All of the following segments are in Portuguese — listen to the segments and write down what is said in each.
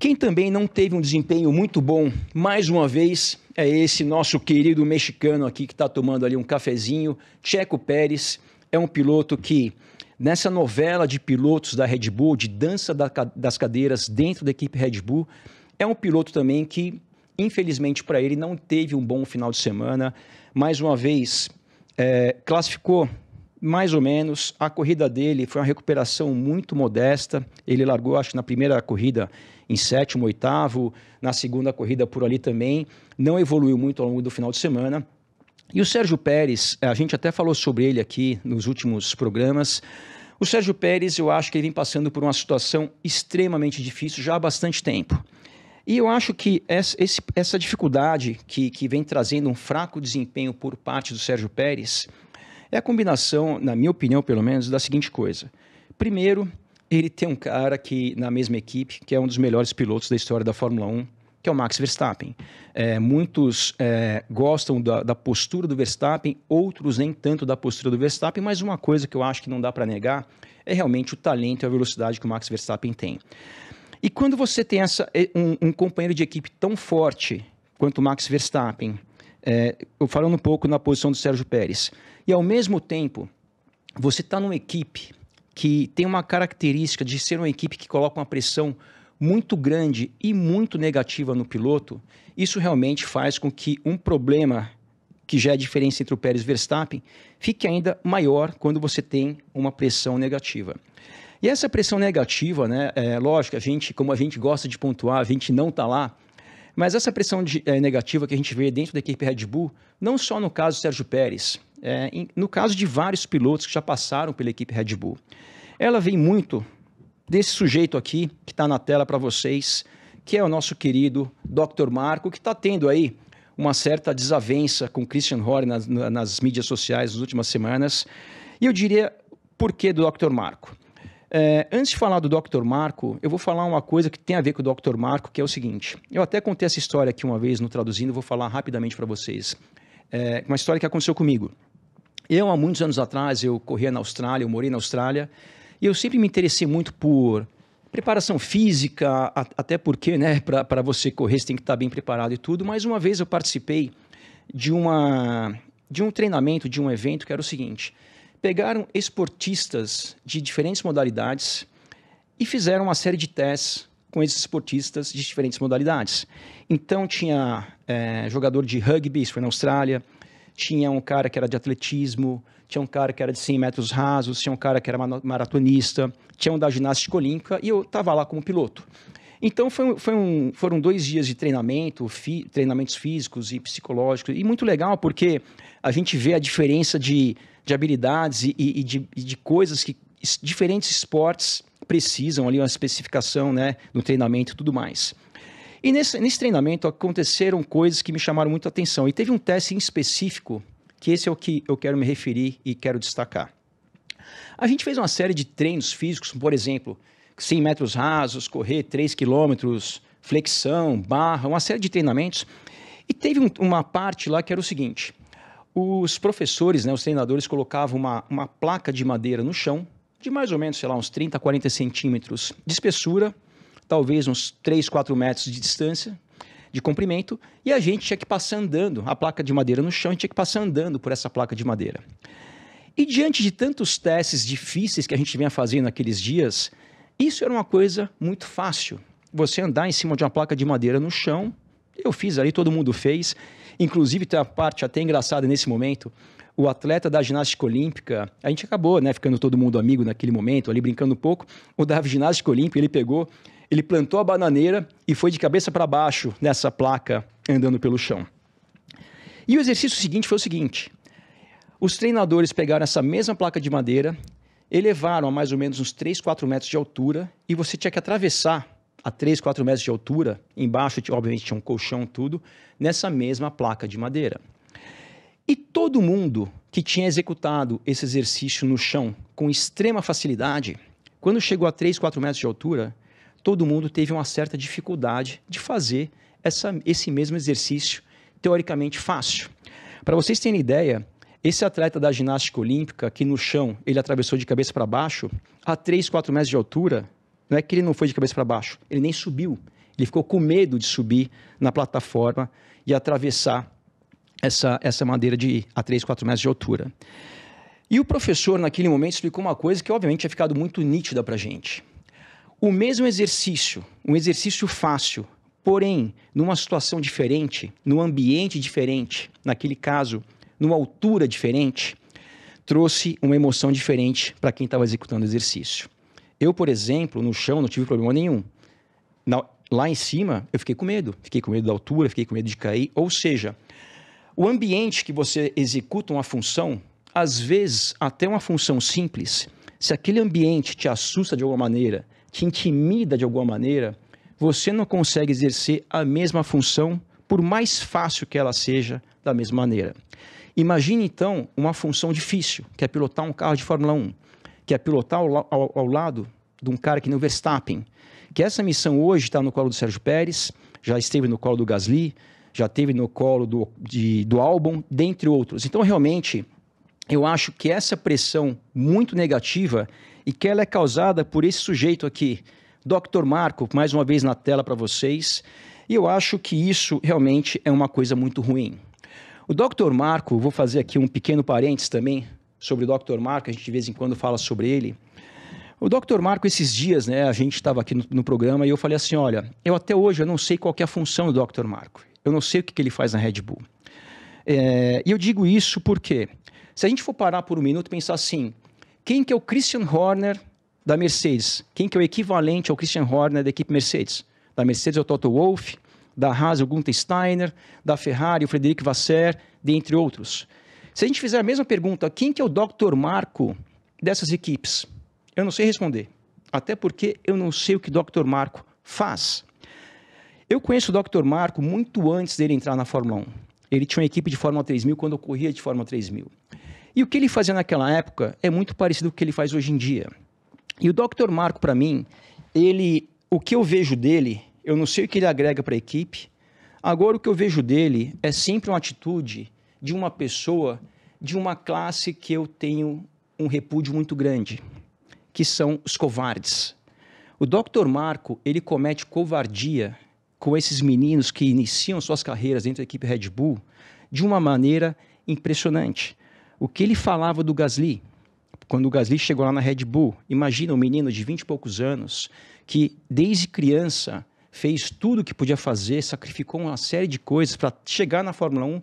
Quem também não teve um desempenho muito bom, mais uma vez, é esse nosso querido mexicano aqui que está tomando ali um cafezinho, Checo Pérez. É um piloto que, nessa novela de pilotos da Red Bull, de dança da, das cadeiras dentro da equipe Red Bull, é um piloto também que, infelizmente para ele, não teve um bom final de semana. Mais uma vez, é, classificou mais ou menos. A corrida dele foi uma recuperação muito modesta. Ele largou, acho, na primeira corrida em sétimo, oitavo, na segunda corrida por ali também. Não evoluiu muito ao longo do final de semana. E o Sérgio Pérez, a gente até falou sobre ele aqui nos últimos programas. O Sérgio Pérez, eu acho que ele vem passando por uma situação extremamente difícil já há bastante tempo. E eu acho que essa, dificuldade que, que vem trazendo um fraco desempenho por parte do Sérgio Pérez é a combinação, na minha opinião pelo menos, da seguinte coisa. Primeiro, ele tem um cara que, na mesma equipe, que é um dos melhores pilotos da história da Fórmula 1, que é o Max Verstappen. É, muitos é, gostam da, da, postura do Verstappen, outros nem tanto da postura do Verstappen, mas uma coisa que eu acho que não dá para negar é realmente o talento e a velocidade que o Max Verstappen tem. E quando você tem essa, é, um, um companheiro de equipe tão forte quanto o Max Verstappen, é, falando um pouco na posição do Sérgio Pérez, e ao mesmo tempo você está numa equipe que tem uma característica de ser uma equipe que coloca uma pressão muito grande e muito negativa no piloto, isso realmente faz com que um problema que já é a diferença entre o Pérez e o Verstappen fique ainda maior quando você tem uma pressão negativa. E essa pressão negativa, né, é lógico, a gente, como a gente gosta de pontuar, a gente não está lá, mas essa pressão de, é, negativa que a gente vê dentro da equipe Red Bull, não só no caso do Sérgio Pérez, é, em, no caso de vários pilotos que já passaram pela equipe Red Bull. Ela vem muito desse sujeito aqui que está na tela para vocês, que é o nosso querido Dr. Marco, que está tendo aí uma certa desavença com Christian Horner nas, nas, mídias sociais nas últimas semanas. E eu diria por que do Dr. Marco. É, antes de falar do Dr. Marco, eu vou falar uma coisa que tem a ver com o Dr. Marco, que é o seguinte. Eu até contei essa história aqui uma vez no Traduzindo, vou falar rapidamente para vocês. É uma história que aconteceu comigo. Eu, há muitos anos atrás, eu corria na Austrália, eu morei na Austrália, e eu sempre me interessei muito por preparação física, a, até porque, né, para você correr, você tem que estar bem preparado e tudo, mas uma vez eu participei de uma de um treinamento, de um evento que era o seguinte: pegaram esportistas de diferentes modalidades e fizeram uma série de testes com esses esportistas de diferentes modalidades. Então tinha é, jogador de rugby, isso foi na Austrália, tinha um cara que era de atletismo, tinha um cara que era de 100 metros rasos, tinha um cara que era maratonista, tinha um da ginástica olímpica e eu estava lá como piloto. Então foi, foi um, foram dois dias de treinamento, fi, treinamentos físicos e psicológicos, e muito legal porque a gente vê a diferença de, de habilidades e, e, de, e de coisas que diferentes esportes precisam ali uma especificação né, no treinamento e tudo mais. E nesse, nesse treinamento aconteceram coisas que me chamaram muito a atenção. E teve um teste em específico, que esse é o que eu quero me referir e quero destacar. A gente fez uma série de treinos físicos, por exemplo, 100 metros rasos, correr 3 quilômetros, flexão, barra, uma série de treinamentos. E teve um, uma parte lá que era o seguinte: os professores, né, os treinadores, colocavam uma, uma placa de madeira no chão, de mais ou menos, sei lá, uns 30, 40 centímetros de espessura, talvez uns 3, 4 metros de distância, de comprimento, e a gente tinha que passar andando, a placa de madeira no chão, a gente tinha que passar andando por essa placa de madeira. E diante de tantos testes difíceis que a gente vinha fazendo naqueles dias, isso era uma coisa muito fácil. Você andar em cima de uma placa de madeira no chão, eu fiz ali, todo mundo fez. Inclusive, tem a parte até engraçada nesse momento. O atleta da ginástica olímpica, a gente acabou, né, ficando todo mundo amigo naquele momento, ali brincando um pouco. O da ginástica olímpica, ele pegou ele plantou a bananeira e foi de cabeça para baixo nessa placa andando pelo chão. E o exercício seguinte foi o seguinte: os treinadores pegaram essa mesma placa de madeira, elevaram a mais ou menos uns 3, 4 metros de altura e você tinha que atravessar a 3, 4 metros de altura, embaixo, obviamente, tinha um colchão tudo, nessa mesma placa de madeira. E todo mundo que tinha executado esse exercício no chão com extrema facilidade, quando chegou a 3, 4 metros de altura, todo mundo teve uma certa dificuldade de fazer essa, esse mesmo exercício teoricamente fácil. Para vocês terem ideia, esse atleta da ginástica olímpica, que no chão ele atravessou de cabeça para baixo, a 3, 4 metros de altura, não é que ele não foi de cabeça para baixo, ele nem subiu. Ele ficou com medo de subir na plataforma e atravessar essa, essa madeira de a 3, 4 metros de altura. E o professor, naquele momento, explicou uma coisa que, obviamente, tinha ficado muito nítida para a gente o mesmo exercício, um exercício fácil, porém numa situação diferente, num ambiente diferente, naquele caso, numa altura diferente, trouxe uma emoção diferente para quem estava executando o exercício. Eu, por exemplo, no chão não tive problema nenhum. Na, lá em cima, eu fiquei com medo. Fiquei com medo da altura, fiquei com medo de cair. Ou seja, o ambiente que você executa uma função, às vezes até uma função simples, se aquele ambiente te assusta de alguma maneira, te intimida de alguma maneira, você não consegue exercer a mesma função, por mais fácil que ela seja, da mesma maneira. Imagine então uma função difícil, que é pilotar um carro de Fórmula 1, que é pilotar ao, ao, ao lado de um cara que nem o Verstappen, que essa missão hoje está no colo do Sérgio Pérez, já esteve no colo do Gasly, já teve no colo do, de, do Albon, dentre outros. Então, realmente, eu acho que essa pressão muito negativa e que ela é causada por esse sujeito aqui, Dr. Marco, mais uma vez na tela para vocês, e eu acho que isso realmente é uma coisa muito ruim. O Dr. Marco, vou fazer aqui um pequeno parênteses também sobre o Dr. Marco, a gente de vez em quando fala sobre ele. O Dr. Marco, esses dias, né, a gente estava aqui no, no, programa e eu falei assim: olha, eu até hoje eu não sei qual é a função do Dr. Marco. Eu não sei o que, que ele faz na Red Bull. É, e eu digo isso porque quê? Se a gente for parar por um minuto e pensar assim, quem que é o Christian Horner da Mercedes? Quem que é o equivalente ao Christian Horner da equipe Mercedes? Da Mercedes é o Toto Wolff, da Haas é o Gunther Steiner, da Ferrari é o Frederic Vasseur, dentre outros. Se a gente fizer a mesma pergunta, quem que é o Dr. Marco dessas equipes? Eu não sei responder, até porque eu não sei o que o Dr. Marco faz. Eu conheço o Dr. Marco muito antes dele entrar na Fórmula 1. Ele tinha uma equipe de Fórmula 3000 quando eu corria de Fórmula 3000. E o que ele fazia naquela época é muito parecido com o que ele faz hoje em dia. E o Dr. Marco, para mim, ele, o que eu vejo dele, eu não sei o que ele agrega para a equipe. Agora, o que eu vejo dele é sempre uma atitude de uma pessoa de uma classe que eu tenho um repúdio muito grande, que são os covardes. O Dr. Marco, ele comete covardia com esses meninos que iniciam suas carreiras dentro da equipe Red Bull de uma maneira impressionante o que ele falava do Gasly, quando o Gasly chegou lá na Red Bull. Imagina um menino de vinte e poucos anos que, desde criança, fez tudo o que podia fazer, sacrificou uma série de coisas para chegar na Fórmula 1.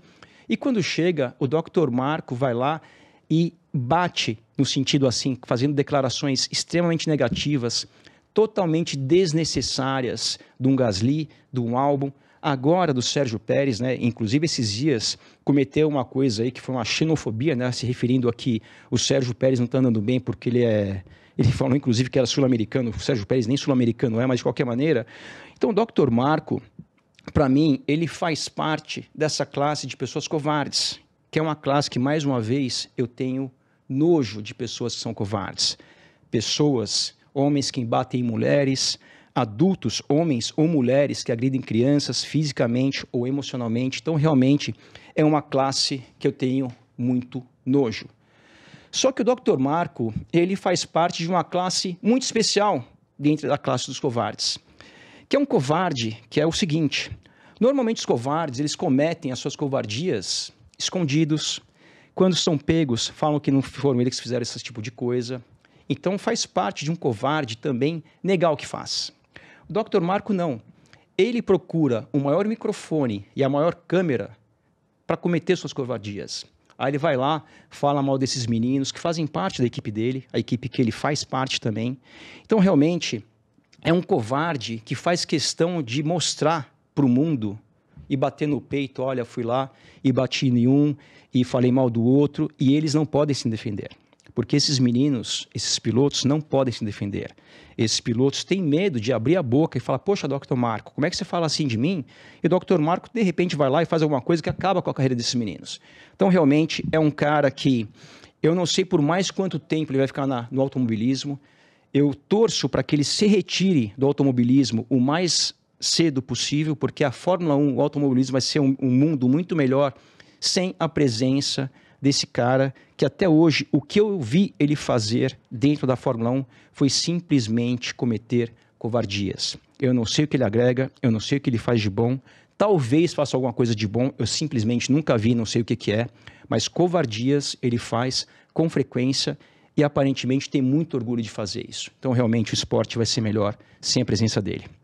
E quando chega, o Dr. Marco vai lá e bate no sentido assim, fazendo declarações extremamente negativas, totalmente desnecessárias de um Gasly, de um álbum agora do Sérgio Pérez, né, inclusive esses dias cometeu uma coisa aí que foi uma xenofobia, né, se referindo aqui, o Sérgio Pérez não está andando bem porque ele é ele falou inclusive que era sul-americano, o Sérgio Pérez nem sul-americano é, mas de qualquer maneira. Então, o Dr. Marco, para mim, ele faz parte dessa classe de pessoas covardes, que é uma classe que mais uma vez eu tenho nojo de pessoas que são covardes. Pessoas, homens que embatem em mulheres, adultos, homens ou mulheres que agridem crianças fisicamente ou emocionalmente. Então, realmente é uma classe que eu tenho muito nojo. Só que o Dr. Marco, ele faz parte de uma classe muito especial dentro da classe dos covardes, que é um covarde que é o seguinte: normalmente os covardes, eles cometem as suas covardias escondidos. Quando são pegos, falam que não foram eles que fizeram esse tipo de coisa. Então faz parte de um covarde também negar o que faz. O Dr. Marco não. Ele procura o maior microfone e a maior câmera para cometer suas covardias. Aí ele vai lá, fala mal desses meninos que fazem parte da equipe dele, a equipe que ele faz parte também. Então, realmente, é um covarde que faz questão de mostrar para o mundo e bater no peito: olha, fui lá e bati em um e falei mal do outro, e eles não podem se defender porque esses meninos, esses pilotos não podem se defender. Esses pilotos têm medo de abrir a boca e falar: Poxa, Dr. Marco, como é que você fala assim de mim? E o Dr. Marco, de repente, vai lá e faz alguma coisa que acaba com a carreira desses meninos. Então, realmente, é um cara que eu não sei por mais quanto tempo ele vai ficar na, no automobilismo. Eu torço para que ele se retire do automobilismo o mais cedo possível, porque a Fórmula 1, o automobilismo, vai ser um, um mundo muito melhor sem a presença desse cara que até hoje o que eu vi ele fazer dentro da Fórmula 1 foi simplesmente cometer covardias. Eu não sei o que ele agrega, eu não sei o que ele faz de bom, talvez faça alguma coisa de bom, eu simplesmente nunca vi, não sei o que, que é, mas covardias ele faz com frequência e aparentemente tem muito orgulho de fazer isso. Então realmente o esporte vai ser melhor sem a presença dele.